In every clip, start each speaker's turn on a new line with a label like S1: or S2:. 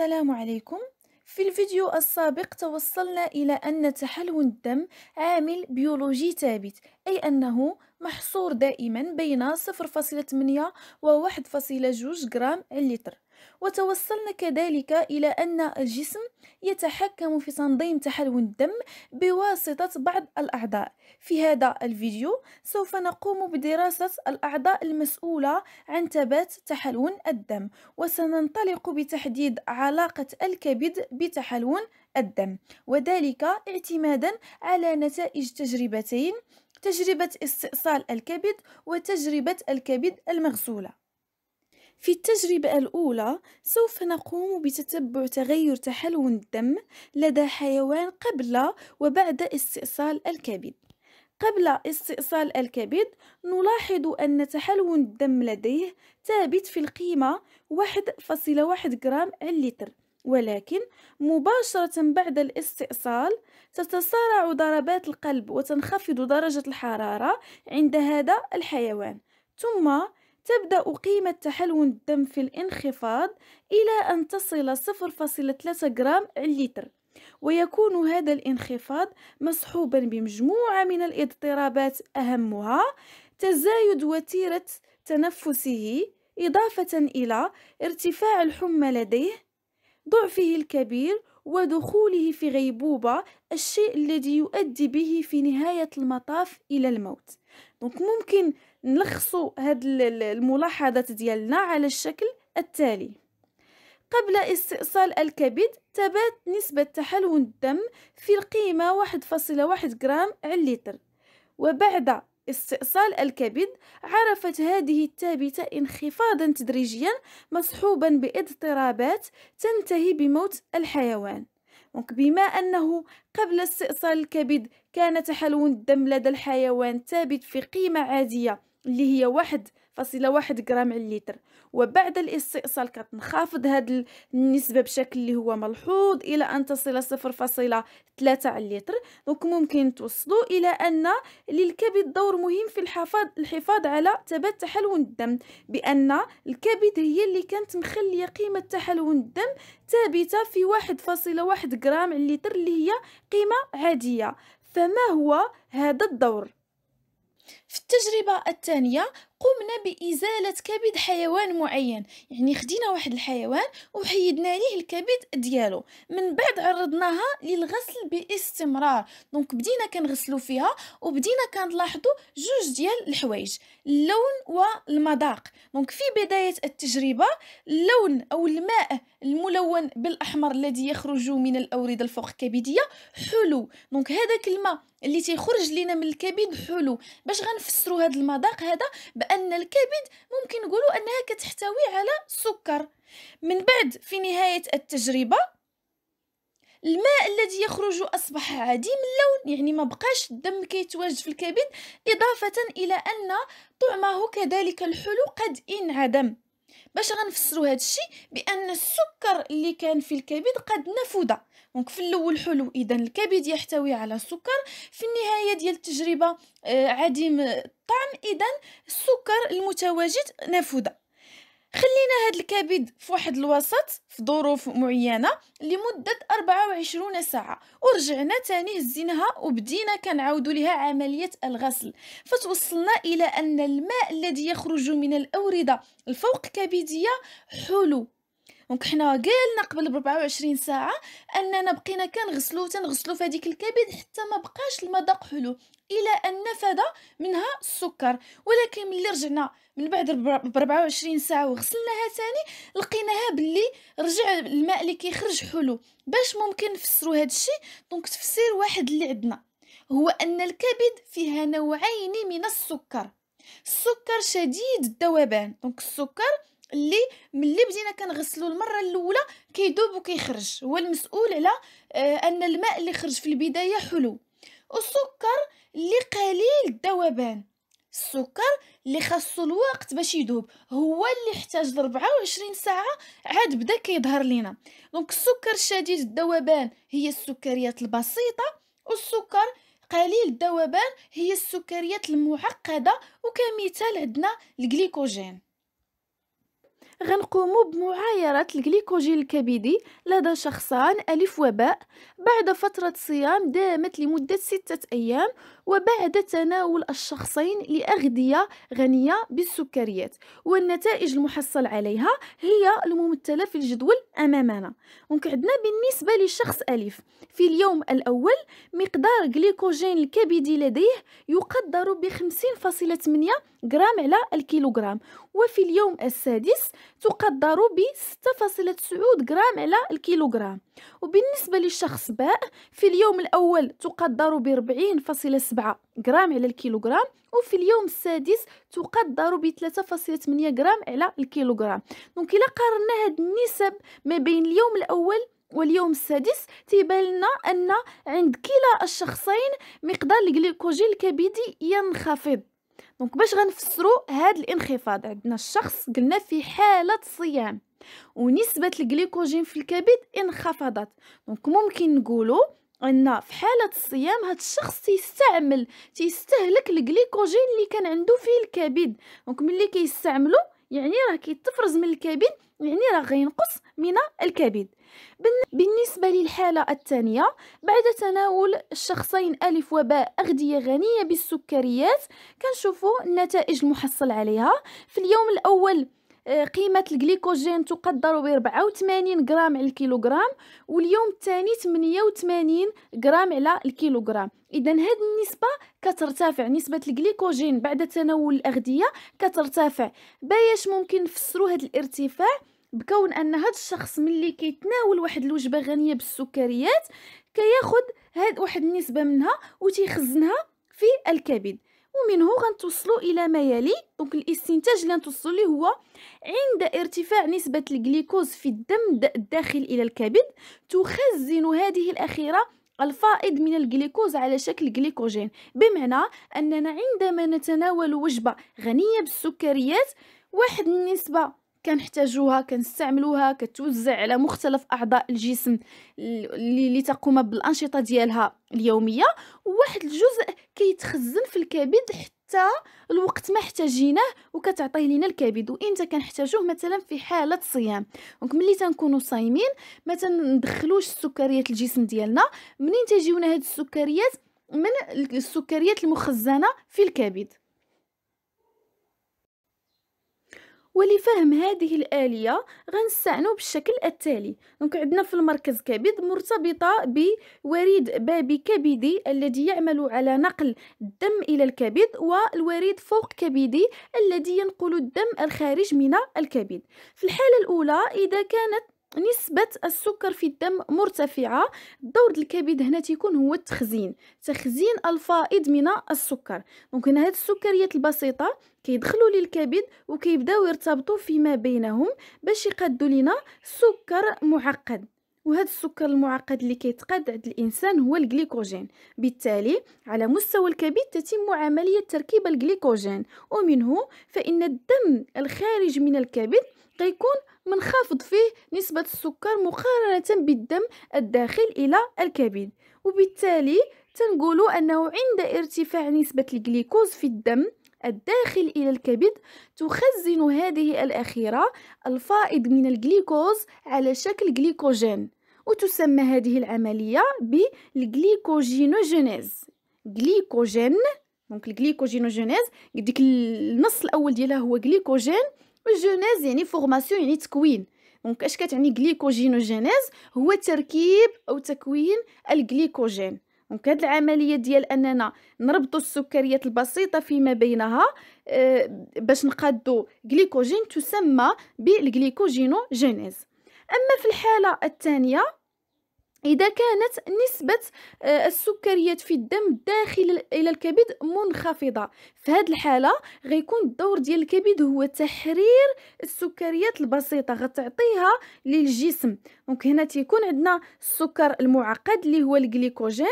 S1: السلام عليكم في الفيديو السابق توصلنا إلى أن تحلون الدم عامل بيولوجي ثابت أي أنه محصور دائما بين 0.8 و 1.2 جرام على اللتر وتوصلنا كذلك إلى أن الجسم يتحكم في تنظيم تحلون الدم بواسطة بعض الأعضاء في هذا الفيديو سوف نقوم بدراسة الأعضاء المسؤولة عن تبات تحلون الدم وسننطلق بتحديد علاقة الكبد بتحلون الدم وذلك اعتمادا على نتائج تجربتين تجربة استئصال الكبد وتجربة الكبد المغسولة في التجربة الأولى سوف نقوم بتتبع تغير تحلون الدم لدى حيوان قبل وبعد استئصال الكبد قبل استئصال الكبد نلاحظ أن تحلون الدم لديه ثابت في القيمة 1.1 جرام على اللتر ولكن مباشرة بعد الاستئصال تتسارع ضربات القلب وتنخفض درجة الحرارة عند هذا الحيوان ثم تبدأ قيمة تحلون الدم في الانخفاض إلى أن تصل 0.3 جرام لتر ويكون هذا الانخفاض مصحوبا بمجموعة من الاضطرابات أهمها تزايد وتيرة تنفسه إضافة إلى ارتفاع الحمى لديه ضعفه الكبير ودخوله في غيبوبة الشيء الذي يؤدي به في نهاية المطاف إلى الموت دونك ممكن نلخص هاد الملاحظات ديالنا على الشكل التالي قبل استئصال الكبد تبات نسبة تحلون الدم في القيمة 1.1 جرام على اللتر وبعد استئصال الكبد عرفت هذه التابتة انخفاضا تدريجيا مصحوبا باضطرابات تنتهي بموت الحيوان بما انه قبل استئصال الكبد كان تحلون الدم لدى الحيوان ثابت في قيمة عادية اللي هي واحد فاصلة واحد غرام على اللتر وبعد الاستئصال كتنخفض هذه النسبه بشكل اللي هو ملحوظ الى ان تصل 0.3 على اللتر دونك ممكن توصلوا الى ان للكبد دور مهم في الحفاظ الحفاظ على ثبات تحلون الدم بان الكبد هي اللي كانت مخليه قيمه تحلون الدم ثابته في 1.1 غرام على اللتر اللي هي قيمه عاديه فما هو هذا الدور في التجربة الثانية قمنا بإزالة كبد حيوان معين يعني خدينا واحد الحيوان وحيدنا ليه الكبد ديالو من بعد عرضناها للغسل باستمرار دونك بدينا كنغسلو فيها وبدينا كنلاحظو جوج ديال الحوايج اللون والمذاق دونك في بداية التجربة اللون أو الماء الملون بالأحمر الذي يخرج من الأوردة الفوق الكبدية حلو دونك هذاك الماء اللي تيخرج لينا من الكبد حلو باش غن كنفسروا هذا المذاق هذا بان الكبد ممكن نقولوا انها كتحتوي على السكر من بعد في نهايه التجربه الماء الذي يخرج أصبح عديم اللون يعني ما بقاش الدم كيتواجد في الكبد إضافة إلى أن طعمه كذلك الحلو قد انعدم باش غنفسروا هذا الشيء بأن السكر اللي كان في الكبد قد نفد دونك في الاول حلو اذا الكبد يحتوي على السكر في النهايه ديال التجربه آه، عديم الطعم اذا السكر المتواجد نافذه خلينا هاد الكبد في واحد الوسط في ظروف معينة لمدة 24 ساعة ورجعنا تاني هزينها وبدينا كنعاودو لها عملية الغسل فتوصلنا إلى أن الماء الذي يخرج من الأوردة الفوق كبدية حلو دونك حنا قالنا قبل ب 24 ساعه اننا بقينا كنغسلو تنغسلو في هذيك الكبد حتى ما بقاش المذاق حلو الى ان نفذ منها السكر ولكن ملي رجعنا من بعد ب 24 ساعه وغسلناها ثاني لقيناها باللي رجع الماء اللي كيخرج حلو باش ممكن نفسروا هذا الشيء دونك تفسير واحد اللي عندنا هو ان الكبد فيها نوعين من السكر السكر شديد الذوبان دونك السكر اللي ملي بدينا كنغسلو المره الاولى كيذوب وكيخرج هو المسؤول على آه، ان الماء اللي خرج في البدايه حلو والسكر اللي قليل الذوبان السكر اللي خاصو الوقت باش يذوب هو اللي احتاج 24 ساعه عاد بدا كيظهر لينا دونك السكر شديد الذوبان هي السكريات البسيطه والسكر قليل الذوبان هي السكريات المعقده وكمثال عندنا الجليكوجين غنقومو بمعايرة الجليكوجين الكبدي لدى شخصان ألف وباء بعد فترة صيام دامت لمدة ستة أيام وبعد تناول الشخصين لأغذية غنية بالسكريات والنتائج المحصل عليها هي الممثلة في الجدول أمامنا دونك عندنا بالنسبة لشخص ألف في اليوم الأول مقدار غليكوجين الكبدي لديه يقدر ب 50.8 غرام على الكيلوغرام وفي اليوم السادس تقدر ب 6.9 غرام على الكيلوغرام وبالنسبة للشخص الأطباء في اليوم الأول تقدر ب 40.7 غرام على الكيلوغرام وفي اليوم السادس تقدر ب 3.8 غرام على الكيلوغرام دونك الا قارنا هاد النسب ما بين اليوم الأول واليوم السادس تيبان لنا ان عند كلا الشخصين مقدار الجليكوجين الكبدي ينخفض دونك باش غنفسرو هاد الانخفاض عندنا الشخص قلنا في حاله صيام ونسبه الجليكوجين في الكبد انخفضت دونك ممكن نقولو ان في حاله الصيام هاد الشخص تيستعمل تيستهلك الجليكوجين اللي كان عنده فيه الكبد دونك ملي كيستعملو كي يعني راه كيتفرز من الكبد يعني راه غينقص من الكبد بالنسبة للحالة الثانية بعد تناول الشخصين ألف وباء أغذية غنية بالسكريات كنشوفوا النتائج المحصل عليها في اليوم الأول آه، قيمة الجليكوجين تقدر ب 84 غرام على الكيلوغرام واليوم الثاني 88 غرام على الكيلوغرام اذا هذه النسبه كترتفع نسبه الجليكوجين بعد تناول الاغذيه كترتفع باش ممكن نفسروا هذا الارتفاع بكون ان هذا الشخص ملي كيتناول واحد الوجبه غنيه بالسكريات كياخذ هاد واحد النسبه منها وتيخزنها في الكبد ومنه غنتوصلوا الى ما يلي دونك الاستنتاج اللي غنتوصلوا ليه هو عند ارتفاع نسبه الجليكوز في الدم الداخل الى الكبد تخزن هذه الاخيره الفائض من الجليكوز على شكل جليكوجين بمعنى اننا عندما نتناول وجبه غنيه بالسكريات واحد النسبه كنحتاجوها كنستعملوها كتوزع على مختلف اعضاء الجسم اللي تقوم بالانشطه ديالها اليوميه وواحد الجزء كيتخزن في الكبد حتى الوقت ما احتاجيناه وكتعطيه لينا الكبد وامتى كنحتاجوه مثلا في حاله صيام دونك ملي تنكونوا صايمين ما تندخلوش السكريات الجسم ديالنا منين تجيونا هاد السكريات من السكريات المخزنه في الكبد ولفهم هذه الاليه غنستعنوا بالشكل التالي دونك عندنا في المركز كبد مرتبطه بوريد بابي كبدي الذي يعمل على نقل الدم الى الكبد والوريد فوق كبدي الذي ينقل الدم الخارج من الكبد في الحاله الاولى اذا كانت نسبة السكر في الدم مرتفعة دور الكبد هنا تيكون هو التخزين تخزين الفائض من السكر دونك هنا هاد السكريات البسيطة كيدخلوا للكبد وكيبداو يرتبطوا فيما بينهم باش يقدوا لنا سكر معقد وهذا السكر المعقد اللي كيتقاد عند الانسان هو الجليكوجين بالتالي على مستوى الكبد تتم عمليه تركيب الجليكوجين ومنه فان الدم الخارج من الكبد كيكون منخفض فيه نسبة السكر مقارنة بالدم الداخل إلى الكبد وبالتالي تنقولوا أنه عند ارتفاع نسبة الجليكوز في الدم الداخل إلى الكبد تخزن هذه الأخيرة الفائض من الجليكوز على شكل جليكوجين وتسمى هذه العملية بالجليكوجينوجينيز جليكوجين دونك الجليكوجينوجينيز ديك النص الاول ديالها هو جليكوجين والجينيز يعني فورماسيون يعني تكوين دونك اش كتعني غليكوجينوجينيز هو تركيب او تكوين الغليكوجين دونك هاد العمليه ديال اننا نربطوا السكريات البسيطه فيما بينها أه باش نقادوا غليكوجين تسمى بالغليكوجينوجينيز اما في الحاله الثانيه إذا كانت نسبة آه، السكريات في الدم داخل إلى الكبد منخفضة في هذه الحالة غيكون الدور ديال الكبد هو تحرير السكريات البسيطة غتعطيها للجسم دونك هنا تيكون عندنا السكر المعقد اللي هو الجليكوجين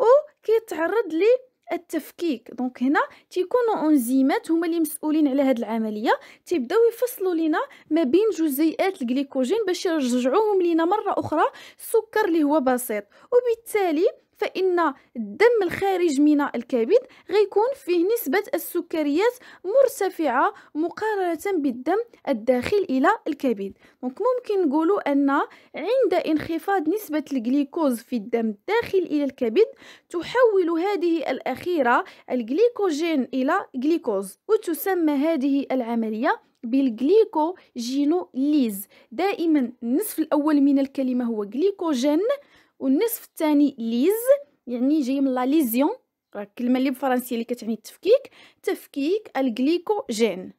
S1: وكيتعرض لي التفكيك دونك هنا تيكونوا انزيمات هما اللي مسؤولين على هذه العمليه تيبداو يفصلوا لينا ما بين جزيئات الجليكوجين باش يرجعوهم لينا مره اخرى السكر اللي هو بسيط وبالتالي فإن الدم الخارج من الكبد غيكون فيه نسبة السكريات مرتفعة مقارنة بالدم الداخل إلى الكبد دونك ممكن نقولوا أن عند انخفاض نسبة الجليكوز في الدم الداخل إلى الكبد تحول هذه الأخيرة الجليكوجين إلى جليكوز وتسمى هذه العملية بالجليكوجينوليز دائما النصف الأول من الكلمة هو جليكوجين والنصف الثاني ليز يعني جاي من لا ليزيون راه الكلمه اللي بالفرنسيه اللي كتعني التفكيك تفكيك الجليكوجين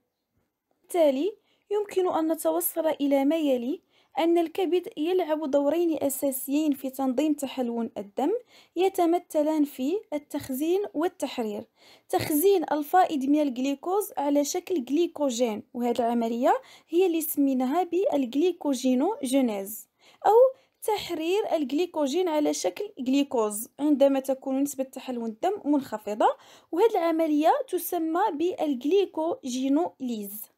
S1: بالتالي يمكن ان نتوصل الى ما يلي أن الكبد يلعب دورين أساسيين في تنظيم تحلون الدم يتمثلان في التخزين والتحرير تخزين الفائض من الجليكوز على شكل جليكوجين وهذه العملية هي اللي سميناها بالجليكوجينوجينيز أو تحرير الجليكوجين على شكل جليكوز عندما تكون نسبة تحلل الدم منخفضة وهذه العملية تسمى بالجليكوجينوليز